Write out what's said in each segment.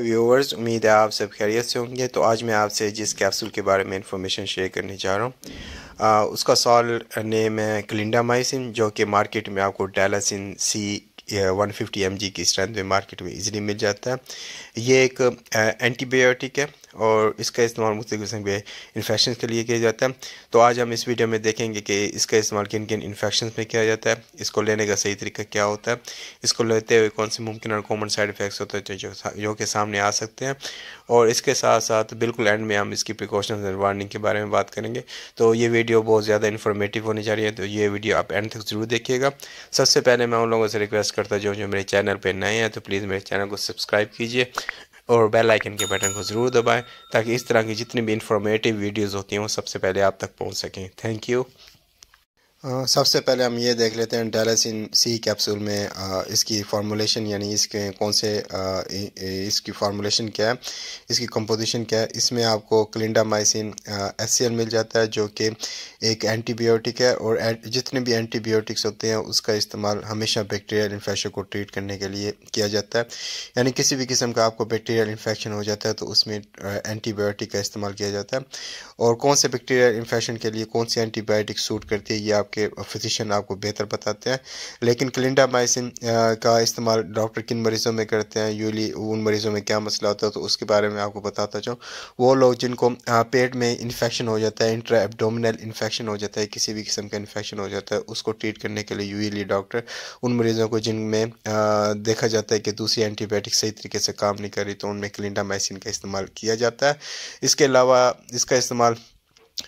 viewers उम्मीद है आप सब खैरियत से होंगे तो आज मैं आपसे जिस कैप्सूल के बारे में इंफॉर्मेशन शेयर करने जा रहा हूँ उसका सॉल नेम है क्लिंडामाइसिन जो कि मार्केट में आपको Dalacin C one fifty M की स्ट्रेंथ में मार्केट में इजीली मिल जाता है ये एक एंटीबायोटिक है और इसका इस्तेमाल मुख्तु किस्म के इन्फेक्शन के लिए किया जाता है तो आज हम इस वीडियो में देखेंगे कि इसका इस्तेमाल किन किन इन्फेक्शन में किया जाता है इसको लेने का सही तरीका क्या होता है इसको लेते हुए कौन से मुमकिन और कॉमन साइड इफ़ेक्ट्स होते हैं जो, जो कि सामने आ सकते हैं और इसके साथ साथ बिल्कुल एंड में हम इसकी प्रिकॉशन एंड वार्निंग के बारे में बात करेंगे तो ये वीडियो बहुत ज़्यादा इन्फॉर्मेटिव होने जा रही है तो ये वीडियो आप एंड तक ज़रूर देखिएगा सबसे पहले मैं उन लोगों से रिक्वेस्ट करता हूँ जो जो मेरे चैनल पर नए हैं तो प्लीज़ मेरे चैनल को सब्सक्राइब कीजिए और बेल आइकन के बटन को ज़रूर दबाएं ताकि इस तरह की जितनी भी इंफॉर्मेटिव वीडियोस होती हैं वो सबसे पहले आप तक पहुंच सकें थैंक यू सबसे पहले हम ये देख लेते हैं डेलेसिन सी कैप्सूल में आ, इसकी फार्मूलेशन यानी इसके कौन से आ, इ, इसकी फार्मूलेशन क्या है इसकी कंपोजिशन क्या है इसमें आपको क्लिंडामाइसिन एस मिल जाता है जो कि एक एंटीबायोटिक है और जितने भी एंटीबायोटिक्स होते हैं उसका इस्तेमाल हमेशा बैक्टीरियल इन्फेक्शन को ट्रीट करने के लिए किया जाता है यानी किसी भी किस्म का आपको बैक्टीरियल इन्फेक्शन हो जाता है तो उसमें एंटीबायोटिक का इस्तेमाल किया जाता है और कौन से बैक्टीरियल इन्फेक्शन के लिए कौन सी एंटीबायोटिक सूट करती है ये आप आपके फिजिशियन आपको बेहतर बताते हैं लेकिन क्लिंडामाइसिन का इस्तेमाल डॉक्टर किन मरीज़ों में करते हैं यूली उन मरीज़ों में क्या मसला होता है तो उसके बारे में आपको बताता चाहूँ वो लोग जिनको पेट में इन्फेक्शन हो जाता है इंट्रा एबडोमिनल इन्फेक्शन हो जाता है किसी भी किस्म का इन्फेक्शन हो जाता है उसको ट्रीट करने के लिए यूली डॉक्टर उन मरीज़ों को जिनमें देखा जाता है कि दूसरी एंटीबायोटिक सही तरीके से काम नहीं कर रही तो उनमें क्लिंडामाइसिन का इस्तेमाल किया जाता है इसके अलावा इसका इस्तेमाल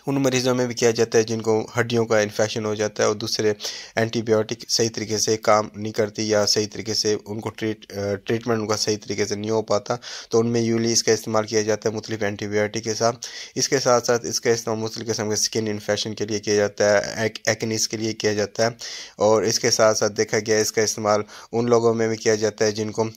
उन मरीज़ों में भी किया जाता है जिनको हड्डियों का इन्फेक्शन हो जाता है और दूसरे एंटीबायोटिक सही तरीके से काम नहीं करती या सही तरीके से उनको ट्रीट ट्रीटमेंट उनका सही तरीके से नहीं हो पाता तो उनमें यूली इसका इस्तेमाल किया जाता है मुख्तलिफ एंटीबायोटिक के साथ इसके साथ साथ इसका इस्तेमाल मुख्तलिफ किस्म के स्किन इन्फेक्शन के लिए किया जाता है एक, के लिए किया जाता है और इसके साथ साथ देखा गया इसका इस्तेमाल उन लोगों में भी किया जाता है जिनको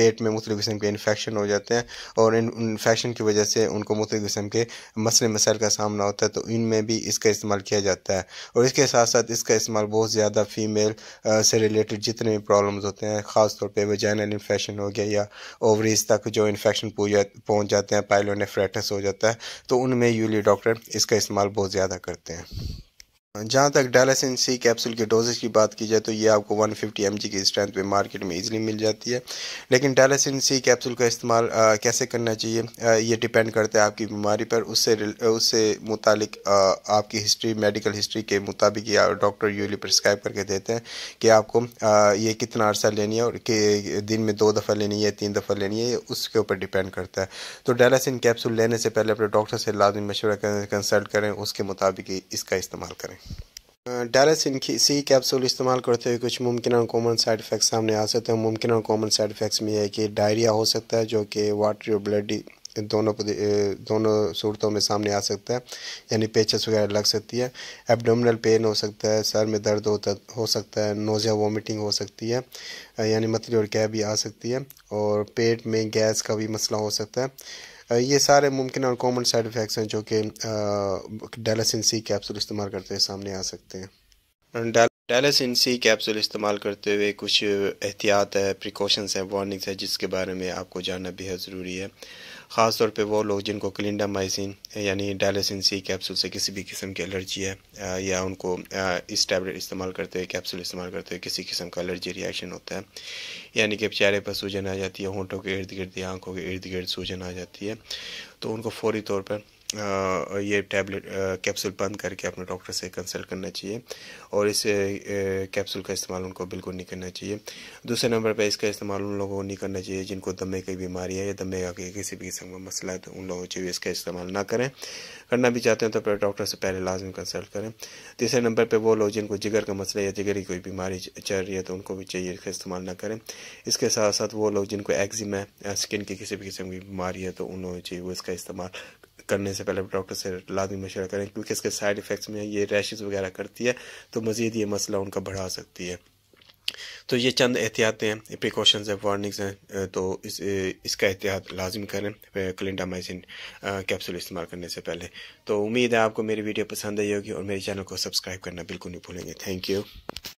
पेट में मुख्तु किस्म के इन्फेक्शन हो जाते हैं और इन इन्फेक्शन की वजह से उनको मुख्तु किस्म के मसले मसाइल का सामना होता है तो इनमें भी इसका इस्तेमाल किया जाता है और इसके साथ साथ इसका इस्तेमाल बहुत ज़्यादा फीमेल से रिलेटेड जितने भी प्रॉब्लम्स होते हैं ख़ास तौर पे वेजाइनल इन्फेक्शन हो गया या ओवरीज तक जो इन्फेक्शन पहुँच जाते हैं पायलोनेफ्रेटस हो जाता है तो उनमें यूली डॉक्टर इसका इस्तेमाल बहुत ज़्यादा करते हैं जहाँ तक डायलासिन सी कैप्सूल के डोजेज की बात की जाए तो ये आपको 150 फिफ्टी की स्ट्रेंथ पे मार्केट में इजीली मिल जाती है लेकिन डायलासिन सी कैप्सूल का इस्तेमाल कैसे करना चाहिए आ, ये डिपेंड करता है आपकी बीमारी पर उससे उससे मुतालिक आपकी हिस्ट्री मेडिकल हिस्ट्री के मुताबिक या डॉक्टर यूली प्रिस्क्राइब करके देते हैं कि आपको आ, ये कितना अर्सा लेनी है और कि दिन में दो दफ़ा लेनी है तीन दफ़ा लेनी है उसके ऊपर डिपेंड करता है तो डायलासिन कैप्सूल लेने से पहले अपने डॉक्टर से लाजमी मशवरा कंसल्ट करें उसके मुताबिक इसका इस्तेमाल करें डायलिस इनकी सी कैप्सूल इस्तेमाल करते हुए कुछ मुमकिन और कॉमन साइड इफ़ेक्ट्स सामने आ सकते हैं मुमकिन और कॉमन साइड इफ़ेक्ट्स में यह है कि डायरिया हो सकता है जो कि वाटर और ब्लड दोनों uh, दोनों सूरतों में सामने आ सकता है यानी पेचस वगैरह लग सकती है एब्डोमिनल पेन हो सकता है सर में दर्द होता हो सकता है नोज़िया वॉमिटिंग हो सकती है uh, यानी मतली और गै भी आ सकती है और पेट में गैस का भी मसला हो सकता है ये सारे मुमकिन और कॉमन साइड इफ़ेक्ट्स हैं जो कि डेलासिन सी कैप्सूल इस्तेमाल करते हुए सामने आ सकते हैं डेलासिन सी कैप्सूल इस्तेमाल करते हुए कुछ एहतियात है प्रिकॉशंस हैं वार्निंग्स है जिसके बारे में आपको जानना बेहद ज़रूरी है ख़ास तौर पे वो लोग जिनको क्लिंडामाइसिन यानी डायलिसिन सी कैप्सूल से किसी भी किस्म की एलर्जी है या उनको इस टैबलेट इस्तेमाल करते हुए कैप्सूल इस्तेमाल करते हुए किसी किस्म का एलर्जी रिएक्शन होता है यानी कि चेहरे पर सूजन आ जाती है होंठों के इर्द गिर्द या आँखों के इर्द गिर्द सूजन आ जाती है तो उनको फौरी तौर पर ये टैबलेट कैप्सूल बंद करके अपने डॉक्टर से कंसल्ट करना चाहिए और इस कैप्सूल का इस्तेमाल उनको बिल्कुल नहीं करना चाहिए दूसरे नंबर पर इसका इस्तेमाल उन लोगों को नहीं करना चाहिए जिनको दमे की बीमारी है या दमे का किसी भी किस्म का मसला है तो उन लोगों चाहिए इसका इस्तेमाल ना करें करना भी चाहते हैं तो डॉक्टर से पहले लाजमी कंसल्ट करें तीसरे नंबर पर वो लोग जिनको जिगर का मसला या जिगर की कोई बीमारी चल रही है तो उनको भी चाहिए इसका इस्तेमाल ना करें इसके साथ साथ वो लोग जिनको एक्जिम है स्किन की किसी भी किस्म की बीमारी है तो उन लोगों चाहिए वो इसका इस्तेमाल करने से पहले डॉक्टर से लाजमी मशा करें क्योंकि इसके साइड इफ़ेक्ट्स में ये रैशेज़ वगैरह करती है तो मज़ीद ये मसला उनका बढ़ा सकती है तो ये चंद एहतियातें हैं प्रिकॉशंस हैं वार्निंग्स हैं तो इस इसका एहतियात लाजिम करें क्लिंडामाइसिन कैप्सूल इस्तेमाल करने से पहले तो उम्मीद है आपको मेरी वीडियो पसंद आई होगी और मेरे चैनल को सब्सक्राइब करना बिल्कुल नहीं भूलेंगे थैंक यू